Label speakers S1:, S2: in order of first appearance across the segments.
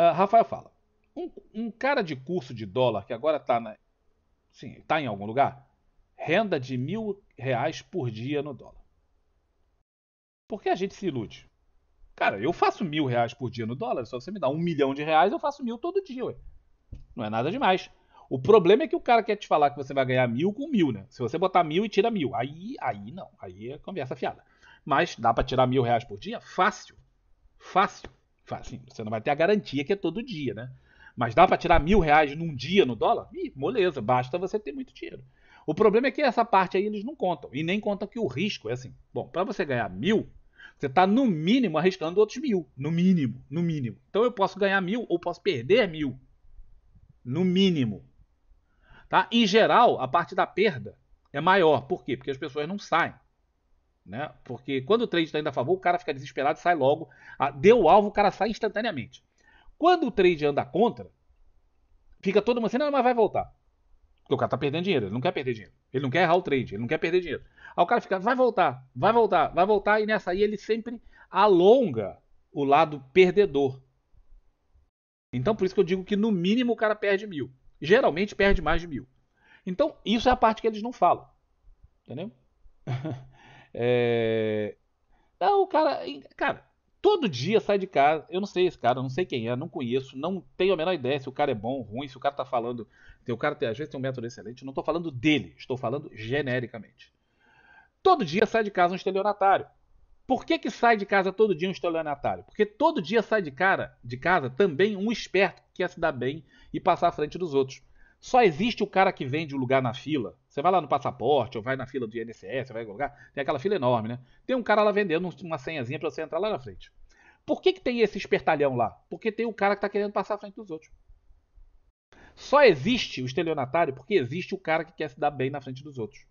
S1: Ah, Rafael fala: um, um, cara de curso de dólar que agora está na. Sim, está em algum lugar? Renda de mil reais por dia no dólar. Porque a gente se ilude. Cara, eu faço mil reais por dia no dólar, só você me dá um milhão de reais, eu faço mil todo dia, ué. Não é nada demais. O problema é que o cara quer te falar que você vai ganhar mil com mil, né? Se você botar mil e tira mil, aí, aí não, aí é conversa fiada. Mas dá para tirar mil reais por dia? Fácil. Fácil. Assim, você não vai ter a garantia que é todo dia, né? Mas dá para tirar mil reais num dia no dólar? Ih, moleza, basta você ter muito dinheiro. O problema é que essa parte aí eles não contam. E nem contam que o risco é assim. Bom, para você ganhar mil, você está no mínimo arriscando outros mil. No mínimo, no mínimo. Então eu posso ganhar mil ou posso perder mil. No mínimo. Tá? Em geral, a parte da perda é maior. Por quê? Porque as pessoas não saem. Né? Porque quando o trade está indo a favor, o cara fica desesperado, sai logo. Deu o alvo, o cara sai instantaneamente. Quando o trade anda contra, fica todo mundo assim, não, mas vai voltar. Porque o cara tá perdendo dinheiro, ele não quer perder dinheiro. Ele não quer errar o trade, ele não quer perder dinheiro. Aí o cara fica, vai voltar, vai voltar, vai voltar, e nessa aí ele sempre alonga o lado perdedor. Então por isso que eu digo que no mínimo o cara perde mil. Geralmente perde mais de mil. Então isso é a parte que eles não falam. Entendeu? É... Não, o cara. Cara, todo dia sai de casa. Eu não sei esse cara, não sei quem é, não conheço, não tenho a menor ideia se o cara é bom, ruim, se o cara tá falando. O cara tem, às vezes tem um método excelente. Não tô falando dele, estou falando genericamente. Todo dia sai de casa um estelionatário. Por que, que sai de casa todo dia um estelionatário? Porque todo dia sai de, cara, de casa também um esperto que quer se dar bem e passar à frente dos outros. Só existe o cara que vende o lugar na fila, você vai lá no passaporte, ou vai na fila do INSS, vai em algum lugar, tem aquela fila enorme, né? Tem um cara lá vendendo uma senhazinha para você entrar lá na frente. Por que, que tem esse espertalhão lá? Porque tem o cara que está querendo passar à frente dos outros. Só existe o estelionatário porque existe o cara que quer se dar bem na frente dos outros.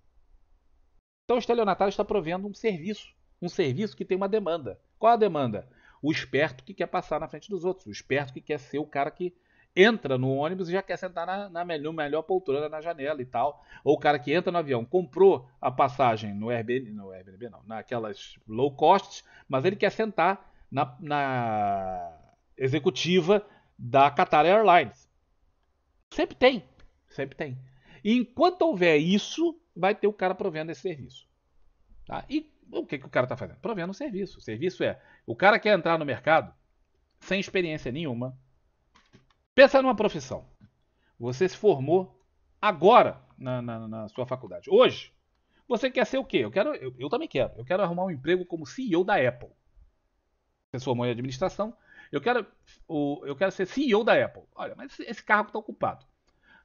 S1: Então o estelionatário está provendo um serviço, um serviço que tem uma demanda. Qual a demanda? O esperto que quer passar na frente dos outros, o esperto que quer ser o cara que entra no ônibus e já quer sentar na, na melhor, melhor poltrona na janela e tal. Ou o cara que entra no avião, comprou a passagem no Airbnb, no Airbnb não, naquelas low costs, mas ele quer sentar na, na executiva da Qatar Airlines. Sempre tem, sempre tem. E enquanto houver isso, vai ter o cara provendo esse serviço. Tá? E o que, que o cara está fazendo? Provendo o serviço. O serviço é, o cara quer entrar no mercado sem experiência nenhuma, Pensa numa profissão. Você se formou agora na, na, na sua faculdade. Hoje, você quer ser o quê? Eu, quero, eu, eu, também quero. Eu quero arrumar um emprego como CEO da Apple. Você sua mãe em administração. Eu quero, o, eu quero ser CEO da Apple. Olha, mas esse, esse cargo está ocupado.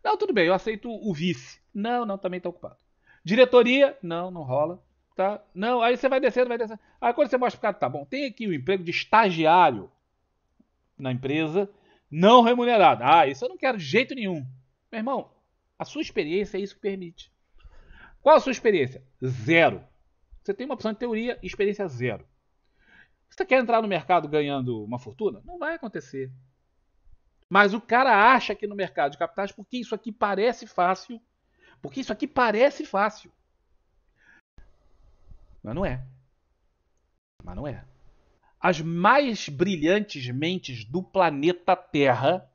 S1: Não, tudo bem, eu aceito o vice. Não, não, também está ocupado. Diretoria? Não, não rola. Tá? Não, aí você vai descendo, vai descendo. Aí quando você mostra o cara, tá bom, tem aqui o um emprego de estagiário na empresa não remunerada. Ah, isso eu não quero de jeito nenhum. Meu irmão, a sua experiência é isso que permite. Qual a sua experiência? Zero. Você tem uma opção de teoria, experiência zero. Você quer entrar no mercado ganhando uma fortuna? Não vai acontecer. Mas o cara acha que no mercado de capitais, porque isso aqui parece fácil, porque isso aqui parece fácil. Mas não é. Mas não é. As mais brilhantes mentes do planeta Terra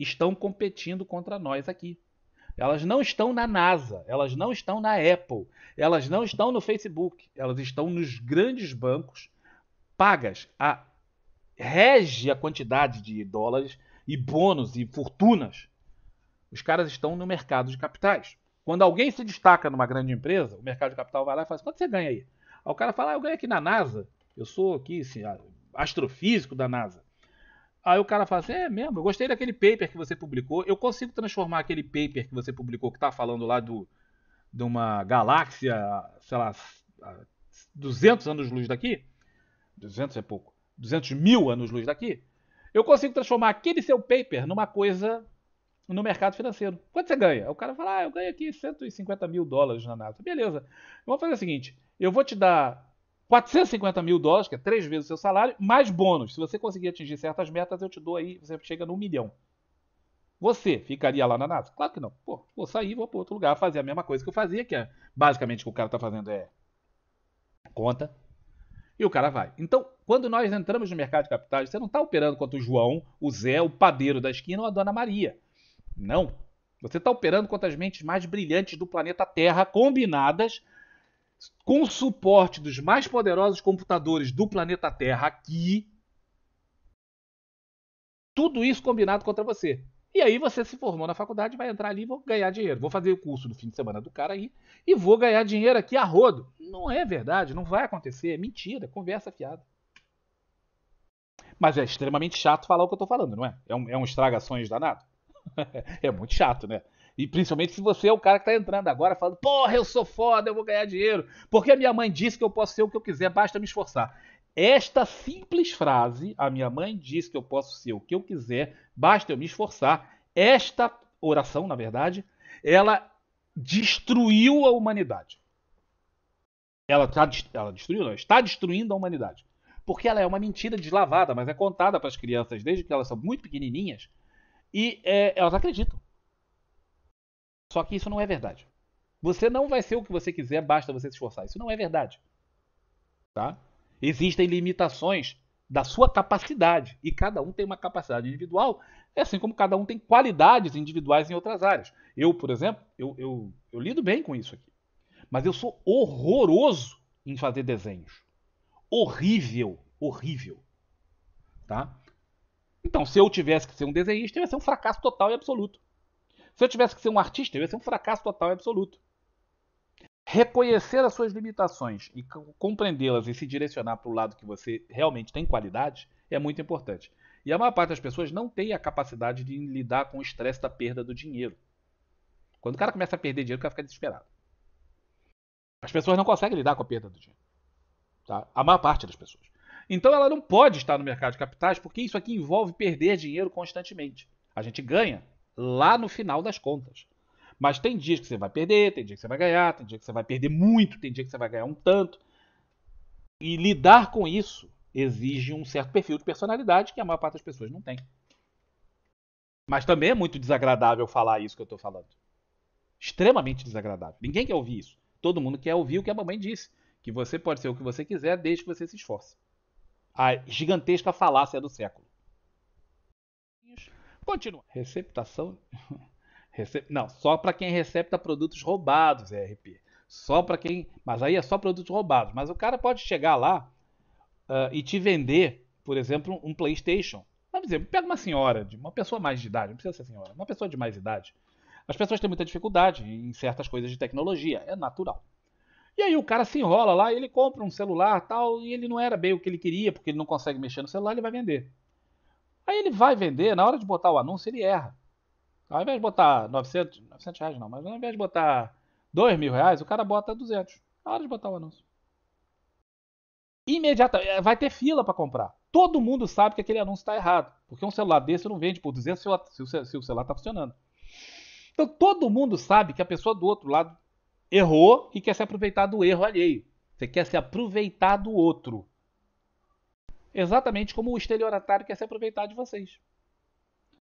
S1: estão competindo contra nós aqui. Elas não estão na NASA, elas não estão na Apple, elas não estão no Facebook, elas estão nos grandes bancos pagas a rege a quantidade de dólares e bônus e fortunas. Os caras estão no mercado de capitais. Quando alguém se destaca numa grande empresa, o mercado de capital vai lá e fala assim, quanto você ganha aí? Aí o cara fala, ah, eu ganho aqui na NASA eu sou aqui assim, astrofísico da NASA. Aí o cara fala assim: é mesmo, eu gostei daquele paper que você publicou. Eu consigo transformar aquele paper que você publicou, que está falando lá do, de uma galáxia, sei lá, 200 anos-luz daqui. 200 é pouco. 200 mil anos-luz daqui. Eu consigo transformar aquele seu paper numa coisa no mercado financeiro. Quanto você ganha? O cara fala: ah, eu ganho aqui 150 mil dólares na NASA. Beleza. Vamos fazer o seguinte: eu vou te dar 450 mil dólares, que é três vezes o seu salário, mais bônus. Se você conseguir atingir certas metas, eu te dou aí, você chega no milhão. Você ficaria lá na NASA? Claro que não. Pô, vou sair, vou para outro lugar, fazer a mesma coisa que eu fazia, que é basicamente o que o cara está fazendo é conta, e o cara vai. Então, quando nós entramos no mercado de capitais, você não está operando contra o João, o Zé, o padeiro da esquina ou a dona Maria. Não. Você está operando contra as mentes mais brilhantes do planeta Terra, combinadas com o suporte dos mais poderosos computadores do planeta Terra aqui, tudo isso combinado contra você. E aí você se formou na faculdade, vai entrar ali e vou ganhar dinheiro. Vou fazer o curso do fim de semana do cara aí e vou ganhar dinheiro aqui a rodo. Não é verdade, não vai acontecer, é mentira, conversa fiada. Mas é extremamente chato falar o que eu tô falando, não é? É um, é um estragações danado. é muito chato, né? E principalmente se você é o cara que está entrando agora falando, porra, eu sou foda, eu vou ganhar dinheiro, porque a minha mãe disse que eu posso ser o que eu quiser, basta me esforçar. Esta simples frase, a minha mãe disse que eu posso ser o que eu quiser, basta eu me esforçar, esta oração, na verdade, ela destruiu a humanidade. Ela, tá, ela destruiu, não, está destruindo a humanidade. Porque ela é uma mentira deslavada, mas é contada para as crianças desde que elas são muito pequenininhas e é, elas acreditam. Só que isso não é verdade. Você não vai ser o que você quiser, basta você se esforçar. Isso não é verdade. Tá? Existem limitações da sua capacidade e cada um tem uma capacidade individual, é assim como cada um tem qualidades individuais em outras áreas. Eu, por exemplo, eu, eu, eu lido bem com isso aqui, mas eu sou horroroso em fazer desenhos. Horrível, horrível. Tá? Então, se eu tivesse que ser um desenhista, eu ia ser um fracasso total e absoluto. Se eu tivesse que ser um artista, eu ia ser um fracasso total e absoluto. Reconhecer as suas limitações e compreendê-las e se direcionar para o lado que você realmente tem qualidade é muito importante. E a maior parte das pessoas não tem a capacidade de lidar com o estresse da perda do dinheiro. Quando o cara começa a perder dinheiro, o cara fica desesperado. As pessoas não conseguem lidar com a perda do dinheiro. Tá? A maior parte das pessoas. Então ela não pode estar no mercado de capitais porque isso aqui envolve perder dinheiro constantemente. A gente ganha, lá no final das contas. Mas tem dias que você vai perder, tem dia que você vai ganhar, tem dia que você vai perder muito, tem dia que você vai ganhar um tanto. E lidar com isso exige um certo perfil de personalidade que a maior parte das pessoas não tem. Mas também é muito desagradável falar isso que eu estou falando. Extremamente desagradável. Ninguém quer ouvir isso. Todo mundo quer ouvir o que a mamãe disse. Que você pode ser o que você quiser desde que você se esforce. A gigantesca falácia do século. Continua. Receptação. Recep... Não, só para quem recepta produtos roubados, ERP. Só para quem. Mas aí é só produtos roubados. Mas o cara pode chegar lá uh, e te vender, por exemplo, um PlayStation. Vamos dizer, pega uma senhora, uma pessoa mais de idade, não precisa ser senhora, uma pessoa de mais idade. As pessoas têm muita dificuldade em certas coisas de tecnologia, é natural. E aí o cara se enrola lá, ele compra um celular tal, e ele não era bem o que ele queria, porque ele não consegue mexer no celular, ele vai vender. Aí ele vai vender, na hora de botar o anúncio, ele erra. Ao invés de botar 900, 900 reais não, mas ao invés de botar 2 mil reais, o cara bota 200. Na hora de botar o anúncio. Imediatamente, eh, vai ter fila para comprar. Todo mundo sabe que aquele anúncio está errado. Porque um celular desse não vende por 200 se o, se o celular está funcionando. Então todo mundo sabe que a pessoa do outro lado errou e quer se aproveitar do erro alheio. Você quer se aproveitar do outro exatamente como o estelionatário quer se aproveitar de vocês.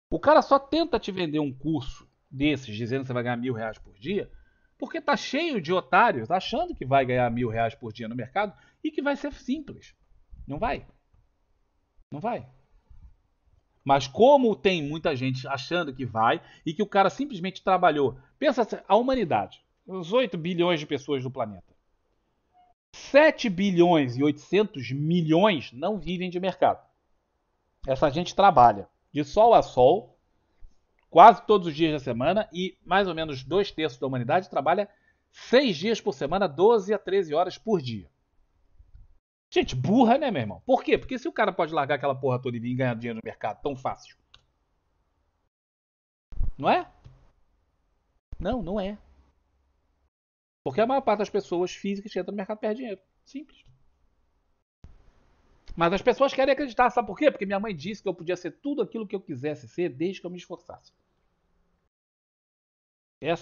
S1: O cara só tenta te vender um curso desses, dizendo que você vai ganhar mil reais por dia, porque tá cheio de otários achando que vai ganhar mil reais por dia no mercado e que vai ser simples. Não vai. Não vai. Mas como tem muita gente achando que vai e que o cara simplesmente trabalhou, pensa assim, a humanidade, os 8 bilhões de pessoas do planeta. 7 bilhões e 800 milhões não vivem de mercado. Essa gente trabalha de sol a sol, quase todos os dias da semana, e mais ou menos dois terços da humanidade trabalha seis dias por semana, 12 a 13 horas por dia. Gente, burra, né, meu irmão? Por quê? Porque se o cara pode largar aquela porra toda e vir ganhar dinheiro no mercado tão fácil. Não é? Não, não é. Porque a maior parte das pessoas físicas que entram no mercado perde dinheiro. Simples. Mas as pessoas querem acreditar, sabe por quê? Porque minha mãe disse que eu podia ser tudo aquilo que eu quisesse ser desde que eu me esforçasse. Essa é